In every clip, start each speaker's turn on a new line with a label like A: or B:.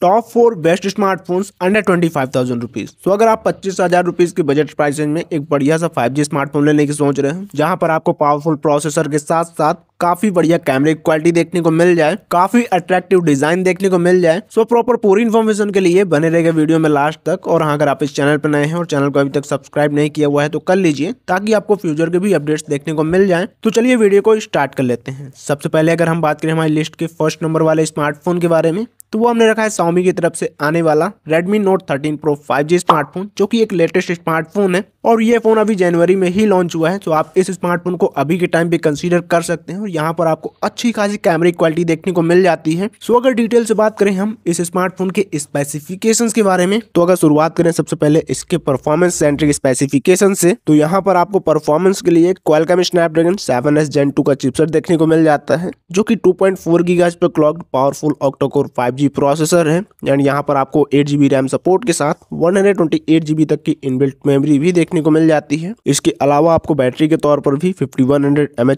A: top four best smartphones under twenty five thousand rupees तो अगर आप पच्चीस हजार रुपीज के बजट प्राइस में एक बढ़िया सा फाइव जी स्मार्टफोन लेने की सोच रहे हैं जहां पर आपको पावरफुल प्रोसेसर के साथ साथ काफी बढ़िया कैमरे की क्वालिटी देखने को मिल जाए काफी अट्रैक्टिव डिजाइन देखने को मिल जाए सो प्रॉपर पूरी इन्फॉर्मेशन के लिए बने रहेगा वीडियो में लास्ट तक और हाँ अगर आप इस चैनल पर नए हैं और चैनल को अभी तक सब्सक्राइब नहीं किया हुआ है तो कर लीजिए ताकि आपको फ्यूचर के भी अपडेट्स देखने को मिल जाए तो चलिए वीडियो को स्टार्ट कर लेते हैं सबसे पहले अगर हम बात करें हमारी लिस्ट के फर्स्ट नंबर वाले स्मार्टफोन के बारे में तो वो हमने रखा है साउमी की तरफ से आने वाला Redmi Note 13 Pro 5G smartphone जो कि एक लेटेस्ट स्मार्टफोन है और ये फ़ोन अभी जनवरी में ही लॉन्च हुआ है तो आप इस स्मार्टफोन को अभी के टाइम पे कंसीडर कर सकते हैं और यहाँ पर आपको अच्छी खासी कैमरे क्वालिटी देखने को मिल जाती है सो अगर डिटेल से बात करें हम इस स्मार्टफोन के स्पेसिफिकेशन के बारे में तो अगर शुरुआत करें सबसे पहले इसके परफॉर्मेंस सेंट्रिक स्पेसिफिकेशन से तो यहाँ पर आपको परफॉर्मेंस के लिए Qualcomm Snapdragon seven S gen two का चिपसेट देखने को मिल जाता है जो की टू पॉइंट फोर पर clock powerful octocore five G processor है एंड यहाँ पर आपको एट जी रैम सपोर्ट के साथ वन हंड्रेड तक की इनबिल्ट मेमोरी भी देखने को मिल जाती है इसके अलावा आपको बैटरी के तौर पर भी फिफ्टी वन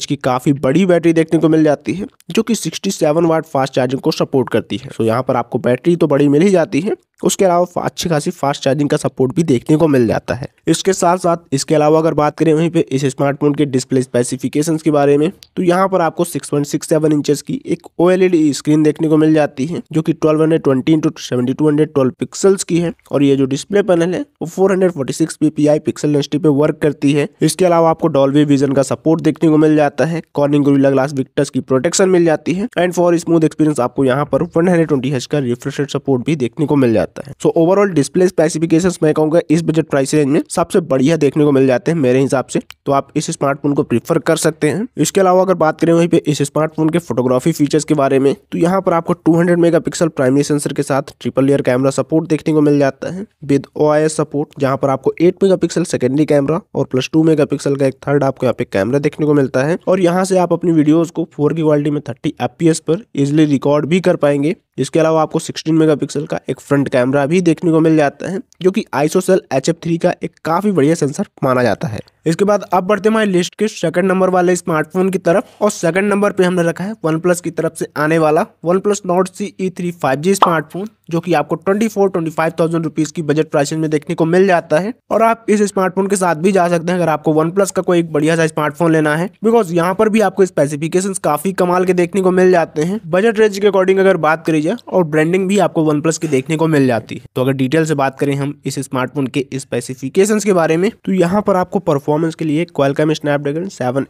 A: की काफ़ी बड़ी बैटरी देखने को मिल जाती है जो कि सिक्सटी वाट फास्ट चार्जिंग को सपोर्ट करती है सो यहाँ पर आपको बैटरी तो बड़ी मिल ही जाती है उसके अलावा अच्छी खासी फास्ट चार्जिंग का सपोर्ट भी देखने को मिल जाता है इसके साथ साथ इसके अलावा अगर बात करें वहीं पे इस स्मार्टफोन के डिस्प्ले स्पेसिफिकेशंस के बारे में तो यहाँ पर आपको 6.67 पॉइंट की एक ओएलईडी स्क्रीन e देखने को मिल जाती है जो कि 1220 hundred twenty into seventy two hundred twelve की है और ये जो डिस्प्ले पैनल है वो four hundred forty six pixel density पे वर्क करती है इसके अलावा आपको डॉल्वी विजन का सपोर्ट देखने को मिल जाता है कॉर्निंग गोरिल्ला ग्लास विक्टर्स की प्रोटेक्शन मिल जाती है एंड फॉर स्मूथ एक्सपीरियंस आपको यहाँ पर वन हंड्रेड ट्वेंटी का रिफ्रेश सपोर्ट भी देखने को मिल जाता है जाता है सो ओवरऑल डिस्प्ले स्पेसिफिकेशन मैं कहूँगा इस बजट प्राइस रेंज में सबसे बढ़िया देखने को मिल जाते हैं मेरे हिसाब से तो आप इस स्मार्टफोन को प्रीफर कर सकते हैं इसके अलावा अगर बात करें वहीं पे इस स्मार्टफोन के फोटोग्राफी फीचर्स के बारे में तो यहाँ पर आपको 200 मेगापिक्सल प्राइमरी सेंसर के साथ ट्रिपल लेयर कैमरा सपोर्ट देखने को मिल जाता है विद ओ सपोर्ट जहाँ पर आपको एट मेगा सेकेंडरी कैमरा और प्लस टू मेगा का एक थर्ड आपको यहाँ पे कैमरा देखने को मिलता है और यहाँ से आप अपनी वीडियोज को फोर की क्वालिटी में थर्टी एफ पर इजिली रिकॉर्ड भी कर पाएंगे इसके अलावा आपको सिक्सटीन मेगा का एक फ्रंट कैमरा भी देखने को मिल जाता है जो कि आइसोसेल एच एफ थ्री का एक काफ़ी बढ़िया सेंसर माना जाता है इसके बाद अब बढ़ते हमारे लिस्ट के सेकंड नंबर वाले स्मार्टफोन की तरफ और सेकंड नंबर पे हमने रखा है वन प्लस की तरफ से आने वाला OnePlus Nord C E three five G smartphone जो कि आपको twenty four twenty five thousand rupees की बजट प्राइसिंग में देखने को मिल जाता है और आप इस स्मार्टफोन के साथ भी जा सकते हैं अगर आपको वन प्लस का कोई एक बढ़िया सा स्मार्टफोन लेना है बिकॉज यहाँ पर भी आपको स्पेसिफिकेशन काफ़ी कमाल के देखने को मिल जाते हैं बजट रेंज के अकॉर्डिंग अगर बात करी जाए और ब्रांडिंग भी आपको वन प्लस की देखने को मिल जाती तो अगर डिटेल से बात करें हम इस स्मार्टफोन के स्पेसिफिकेशंस के बारे में तो यहाँ पर आपको परफॉर्मेंस के लिए क्वालकॉम स्नैपड्रैगन सेवन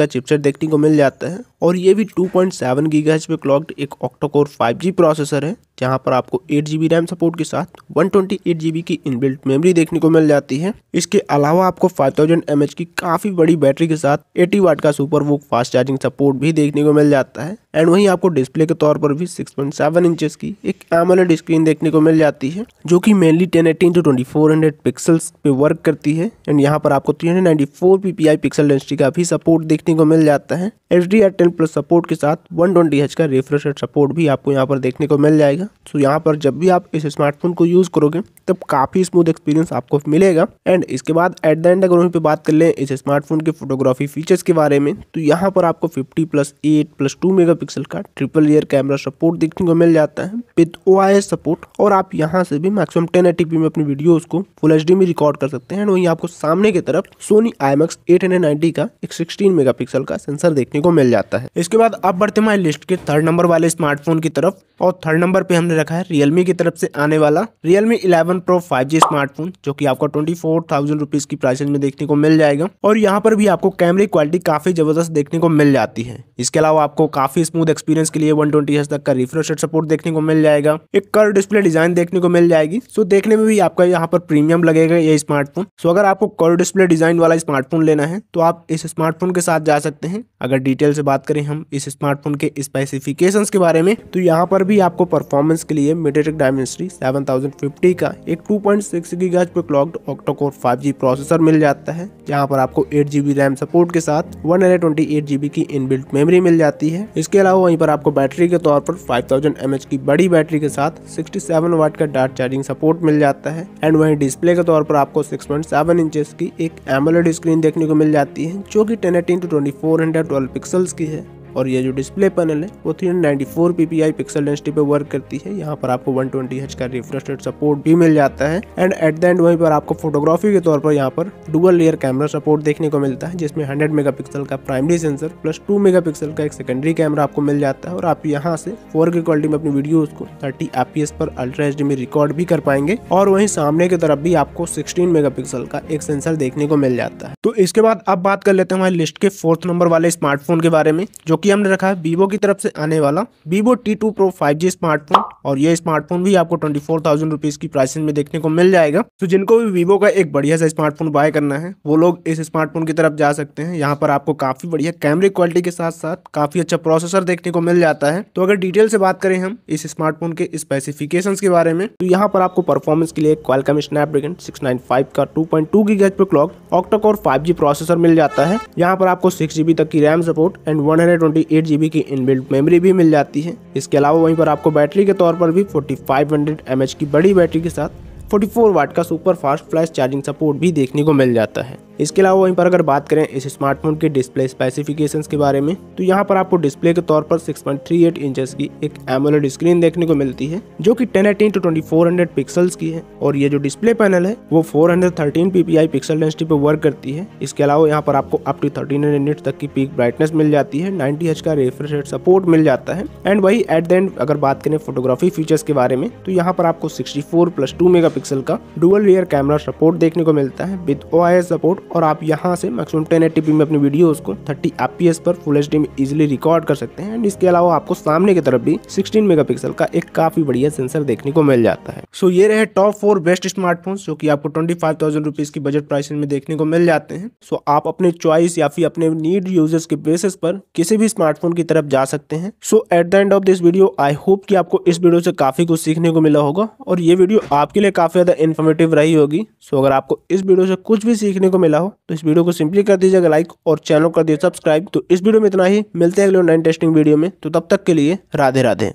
A: का चिपसेट देखने को मिल जाता है और ये भी पॉइंट सेवन गीगा क्लॉक्ड एक ऑक्टोकोर फाइव प्रोसेसर है जहां पर आपको एट जी रैम सपोर्ट के साथ वन ट्वेंटी एट की इनबिल्ट मेमोरी देखने को मिल जाती है इसके अलावा आपको 5000 थाउजेंड की काफी बड़ी बैटरी के साथ 80 वाट का सुपर वो फास्ट चार्जिंग सपोर्ट भी देखने को मिल जाता है एंड वहीं आपको डिस्प्ले के तौर पर भी 6.7 पॉइंट इंचेस की एक एमोलेड स्क्रीन देखने को मिल जाती है जो कि mainly 1080 eighteen two twenty pixels पे वर्क करती है एंड यहाँ पर आपको 394 पीपीआई पिक्सल डेंसिटी का भी सपोर्ट देखने को मिल जाता है एच डी प्लस सपोर्ट के साथ वन ट्वेंटी का रिफ्रेश सपोर्ट भी आपको यहाँ पर देखने को मिल जाएगा जाएगा सो यहाँ पर जब भी आप इस स्मार्टफोन को यूज़ करोगे तब काफ़ी स्मूथ एक्सपीरियंस आपको मिलेगा एंड इसके बाद एट द एंड अगर वहीं पर बात कर लें इस स्मार्टफोन के फोटोग्राफी फीचर्स के बारे में तो यहाँ पर आपको fifty plus eight plus two mega का ट्रिपल ईयर कैमरा सपोर्ट देखने को मिल जाता है विद ओ सपोर्ट और आप यहाँ से भी मैक्सिमम टेन में अपनी वीडियोज को फुल एच में रिकॉर्ड कर सकते हैं एंड वहीं आपको सामने की तरफ सोनी आई एम का एक सिक्सटीन मेगा का सेंसर देखने को मिल जाता है इसके बाद अब बढ़ते हमारे लिस्ट के थर्ड नंबर वाले स्मार्टफोन की तरफ और थर्ड नंबर पे पे हमने रखा है Realme की तरफ से आने वाला Realme 11 Pro 5G स्मार्टफोन जो कि आपको ट्वेंटी फोर थाउजेंड रुपीज की प्राइस में देखने को मिल जाएगा और यहाँ पर भी आपको कैमरे क्वालिटी काफी जबरदस्त देखने को मिल जाती है इसके अलावा आपको काफी स्मूथ एक्सपीरियंस के लिए वन ट्वेंटी तक का रिफ्रेश सपोर्ट देखने को मिल जाएगा एक कर डिस्प्ले डिजाइन देखने को मिल जाएगी सो देखने में भी आपका यहाँ पर प्रीमियम लगेगा ये स्मार्टफोन सो अगर आपको कर डिस्प्ले डिजाइन वाला स्मार्टफोन लेना है तो आप इस स्मार्टफोन के साथ जा सकते हैं अगर डिटेल से बात करें हम इस स्मार्टफोन के स्पेसिफिकेशन के बारे में तो यहाँ पर भी आपको परफॉर्म परफॉर्मेंस के लिए मीडियाटेक डायमेंसरी 7050 का एक 2.6 पॉइंट पर क्लॉक्ड ऑक्टाकोर 5G प्रोसेसर मिल जाता है जहां पर आपको 8GB रैम सपोर्ट के साथ 128GB की इनबिल्ट मेमोरी मिल जाती है इसके अलावा वहीं पर आपको बैटरी के तौर पर 5000 mAh की बड़ी बैटरी के साथ 67 वाट का डार्ट चार्जिंग सपोर्ट मिल जाता है एंड वहीं डिस्प्ले के तौर पर आपको 6.7 इंचेस की एक एमोलेड स्क्रीन देखने को मिल जाती है जो की टेन एटीन टू 2400 12 पिक्सल्स की है और ये जो डिस्प्ले पैनल है वो 394 नाइनटी पिक्सल डेंसिटी पे वर्क करती है यहाँ पर आपको वन ट्वेंटी एच का रिफ्रेश रेट सपोर्ट भी मिल जाता है एंड एट द एंड वहीं पर आपको फोटोग्राफी के तौर पर यहाँ पर डुअल लेयर कैमरा सपोर्ट देखने को मिलता है जिसमें हंड्रेड मेगा का primary sensor plus two mega का एक सेकेंडरी कैमरा आपको मिल जाता है और आप यहाँ से फोर की क्वालिटी में अपनी वीडियो को थर्टी एफ पर अल्ट्रा एच में रिकॉर्ड भी कर पाएंगे और वहीं सामने की तरफ भी आपको सिक्सटीन मेगा का एक सेंसर देखने को मिल जाता है तो इसके बाद अब बात कर लेते हैं हमारे लिस्ट के फोर्थ नंबर वाले स्मार्टफोन के बारे में जो कि हमने रखा है वीवो की तरफ से आने वाला Vivo T two pro five smartphone और ये स्मार्टफोन भी आपको ट्वेंटी फोर थाउजेंड रुपीज़ की प्राइसिंग में देखने को मिल जाएगा तो जिनको भी वीवो का एक बढ़िया सा स्मार्टफोन बाय करना है वो लोग इस स्मार्टफोन की तरफ जा सकते हैं यहाँ पर आपको काफ़ी बढ़िया कैमरे क्वालिटी के साथ साथ काफ़ी अच्छा प्रोसेसर देखने को मिल जाता है तो अगर डिटेल से बात करें हम इस स्मार्टफोन के स्पेसिफिकेशन के बारे में तो यहाँ पर आपको परफॉर्मेंस के लिए क्वालकम स्नैपड्रैगन सिक्स का टू पॉइंट टू पर क्लॉक ऑक्टोकोर फाइव प्रोसेसर मिल जाता है यहाँ पर आपको सिक्स तक की RAM support and one forty eight G की इनबिल्ट मेमोरी भी मिल जाती है इसके अलावा वहीं पर आपको बैटरी के तौर पर भी forty five hundred M H की बड़ी बैटरी के साथ फोर्टी फोर वाट का super fast flash charging support भी देखने को मिल जाता है इसके अलावा वहीं पर अगर बात करें इस स्मार्टफोन के डिस्प्ले स्पेसिफिकेशंस के बारे में तो यहाँ पर आपको डिस्प्ले के तौर पर 6.38 इंचेस की एक एमोलेड स्क्रीन देखने को मिलती है जो कि 1080 टू 2400 पिक्सल्स की है और ये जो डिस्प्ले पैनल है वो 413 पीपीआई पिक्सल डेंसिटी पर वर्क करती है इसके अलावा यहाँ पर आपको अप टू थर्टीन हंड्रेड तक की पीक ब्राइटनेस मिल जाती है नाइनटी एच का रेफ्रेश सपोर्ट मिल जाता है एंड वही एट द एंड अगर बात करें फोटोग्राफी फीचर्स के बारे में तो यहाँ पर आपको sixty four plus two mega का डुअल रियर कैमरा सपोर्ट देखने को मिलता है विद ओ सपोर्ट और आप यहाँ से मैक्सिमम टेन एट्टी में अपनी वीडियोज़ को थर्टी एफ पर फुल एच में इजिली रिकॉर्ड कर सकते हैं एंड इसके अलावा आपको सामने की तरफ भी सिक्सटीन मेगा का एक काफ़ी बढ़िया सेंसर देखने को मिल जाता है सो ये रहे टॉप फोर बेस्ट स्मार्टफोन जो कि आपको ट्वेंटी फाइव की बजट प्राइस में देखने को मिल जाते हैं सो आप अपने चॉइस या फिर अपने नीड यूजर्स के बेसिस पर किसी भी स्मार्टफोन की तरफ जा सकते हैं so at the end of this video I hope कि आपको इस वीडियो से काफ़ी कुछ सीखने को मिला होगा और ये वीडियो आपके लिए काफ़ी ज़्यादा इन्फॉर्मेटिव रही होगी सो so, अगर आपको इस वीडियो से कुछ भी सीखने को मिला मिला हो तो इस वीडियो को सिंपली कर दीजिएगा लाइक और चैनल कर दिए सब्सक्राइब तो इस वीडियो में इतना ही मिलते हैं अगले नाइन टेस्टिंग वीडियो में तो तब तक के लिए राधे राधे